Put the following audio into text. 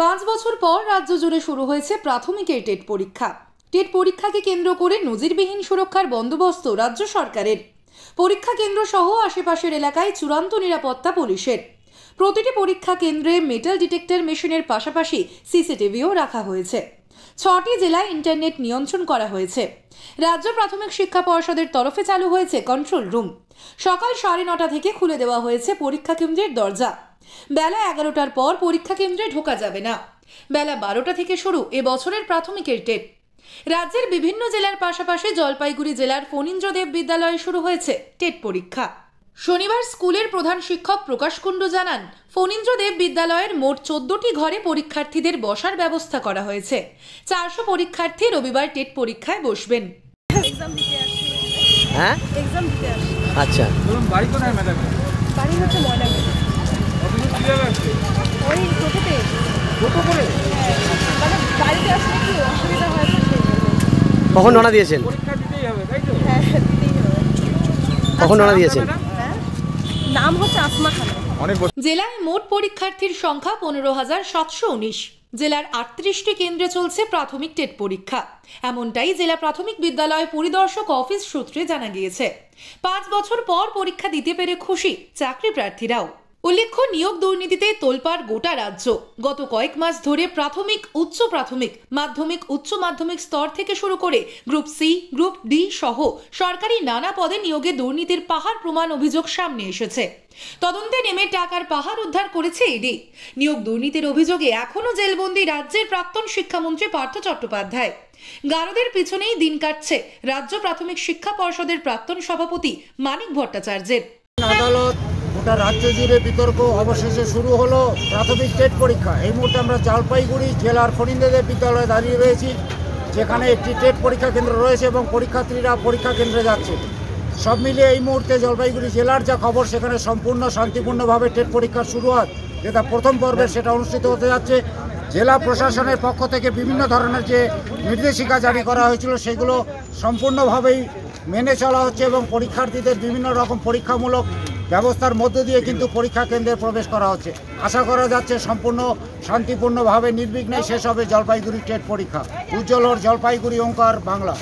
পাঁচ বছর পর রাজ্য জুড়ে শুরু হয়েছে প্রাথমিকের টেট পরীক্ষা টেট পরীক্ষাকে কেন্দ্র করে নজিরবিহীন সুরক্ষার বন্দোবস্ত রাজ্য সরকারের পরীক্ষা কেন্দ্র সহ আশেপাশের এলাকায় চূড়ান্ত নিরাপত্তা পুলিশের প্রতিটি পরীক্ষা কেন্দ্রে মেটাল ডিটেক্টর মেশিনের পাশাপাশি সিসিটিভিও রাখা হয়েছে ছটি জেলায় ইন্টারনেট নিয়ন্ত্রণ করা হয়েছে রাজ্য প্রাথমিক শিক্ষা পর্ষদের তরফে চালু হয়েছে কন্ট্রোল রুম সকাল সাড়ে নটা থেকে খুলে দেওয়া হয়েছে পরীক্ষা কেন্দ্রের দরজা বেলা এগারোটার পর পরীক্ষা কেন্দ্রে ঢোকা যাবে না বেলা বারোটা থেকে শুরু এবছরের প্রাথমিকের টেট রাজ্যের বিভিন্ন জেলার পাশাপাশি জলপাইগুড়ি জেলার ফণীন্দ্রদেব বিদ্যালয়ে শুরু হয়েছে টেট পরীক্ষা শনিবার স্কুলের প্রধান শিক্ষক প্রকাশ কুণ্ডু জানান ফণীন্দ্র দেব বিদ্যালয়ের মোট চোদ্দটি ঘরে পরীক্ষার্থীদের বসার ব্যবস্থা করা হয়েছে চারশো পরীক্ষার্থী রবিবার টেট পরীক্ষায় বসবেন হ্যাঁ, আচ্ছা। হ্যাঁ মানে কখন দিয়েছেন হ্যাঁ, কখন আচ্ছা, দিয়েছেন আচ্ছা, নাম হচ্ছে আসমা জেলায় মোট পরীক্ষার্থীর সংখ্যা পনেরো হাজার সাতশো উনিশ জেলার আটত্রিশটি কেন্দ্রে চলছে প্রাথমিক টেট পরীক্ষা এমনটাই জেলা প্রাথমিক বিদ্যালয় পরিদর্শক অফিস সূত্রে জানা গিয়েছে পাঁচ বছর পর পরীক্ষা দিতে পেরে খুশি চাকরি প্রার্থীরাও উল্লেখ্য নিয়োগ দুর্নীতিতে তোলপাড় গোটা রাজ্য গত কয়েক মাস ধরে প্রাথমিক উচ্চ প্রাথমিক মাধ্যমিক উচ্চ মাধ্যমিক স্তর থেকে শুরু করে গ্রুপ সি গ্রুপ ডি সহ সরকারি নানা পদে নিয়োগে দুর্নীতির পাহাড় প্রমাণ অভিযোগ সামনে এসেছে তদন্তে নেমে টাকার পাহাড় উদ্ধার করেছে ইডি নিয়োগ দুর্নীতির অভিযোগে এখনও জেলবন্দি রাজ্যের প্রাক্তন শিক্ষামন্ত্রী পার্থ চট্টোপাধ্যায় গারদের পিছনেই দিন কাটছে রাজ্য প্রাথমিক শিক্ষা পর্ষদের প্রাক্তন সভাপতি মানিক ভট্টাচার্যের আদালত গোটা রাজ্য জুড়ে বিতর্ক অবশেষে শুরু হলো প্রাথমিক টেট পরীক্ষা এই মুহূর্তে আমরা জলপাইগুড়ি জেলার ফরিন্দেদের বিদ্যালয়ে দাঁড়িয়ে রয়েছি যেখানে একটি টেট পরীক্ষা কেন্দ্র রয়েছে এবং পরীক্ষার্থীরা পরীক্ষা কেন্দ্রে যাচ্ছে সব মিলিয়ে এই মুহূর্তে জলপাইগুড়ি জেলার যা খবর সেখানে সম্পূর্ণ শান্তিপূর্ণভাবে টেট পরীক্ষার শুরুয়াত যেটা প্রথম পর্বে সেটা অনুষ্ঠিত হতে যাচ্ছে জেলা প্রশাসনের পক্ষ থেকে বিভিন্ন ধরনের যে নির্দেশিকা জারি করা হয়েছিল সেগুলো সম্পূর্ণভাবেই মেনে চলা হচ্ছে এবং পরীক্ষার্থীদের বিভিন্ন রকম পরীক্ষামূলক ব্যবস্থার মধ্য দিয়ে কিন্তু পরীক্ষা কেন্দ্রে প্রবেশ করা হচ্ছে আশা করা যাচ্ছে সম্পূর্ণ শান্তিপূর্ণভাবে নির্বিঘ্নে শেষ হবে জলপাইগুড়ি টেট পরীক্ষা উজ্জ্বল জলপাইগুড়ি ওঙ্কার বাংলা